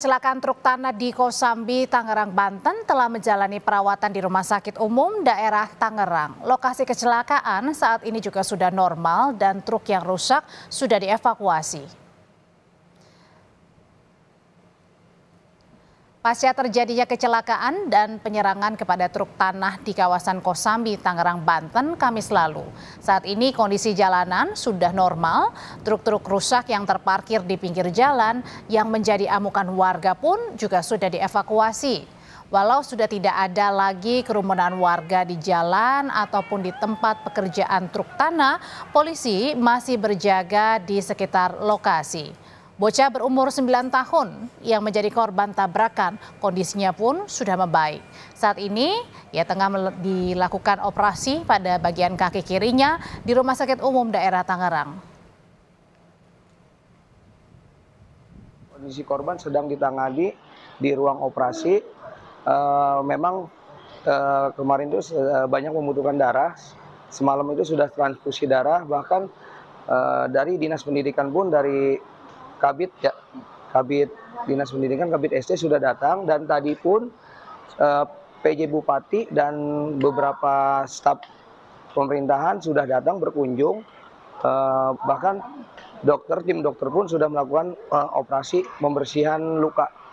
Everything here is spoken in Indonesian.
Kecelakaan truk tanah di Kosambi, Tangerang, Banten telah menjalani perawatan di Rumah Sakit Umum Daerah Tangerang. Lokasi kecelakaan saat ini juga sudah normal dan truk yang rusak sudah dievakuasi. Pasca terjadinya kecelakaan dan penyerangan kepada truk tanah di kawasan Kosambi, Tangerang, Banten, Kamis lalu. Saat ini kondisi jalanan sudah normal, truk-truk rusak yang terparkir di pinggir jalan yang menjadi amukan warga pun juga sudah dievakuasi. Walau sudah tidak ada lagi kerumunan warga di jalan ataupun di tempat pekerjaan truk tanah, polisi masih berjaga di sekitar lokasi. Bocah berumur 9 tahun yang menjadi korban tabrakan, kondisinya pun sudah membaik. Saat ini ia tengah dilakukan operasi pada bagian kaki kirinya di Rumah Sakit Umum Daerah Tangerang. Kondisi korban sedang ditangani di ruang operasi. E, memang e, kemarin itu eh, banyak membutuhkan darah. Semalam itu sudah transfusi darah, bahkan e, dari dinas pendidikan pun dari kabit ya kabit dinas pendidikan kabit SD sudah datang dan tadi pun eh, PJ Bupati dan beberapa staf pemerintahan sudah datang berkunjung eh, bahkan dokter tim dokter pun sudah melakukan eh, operasi pembersihan luka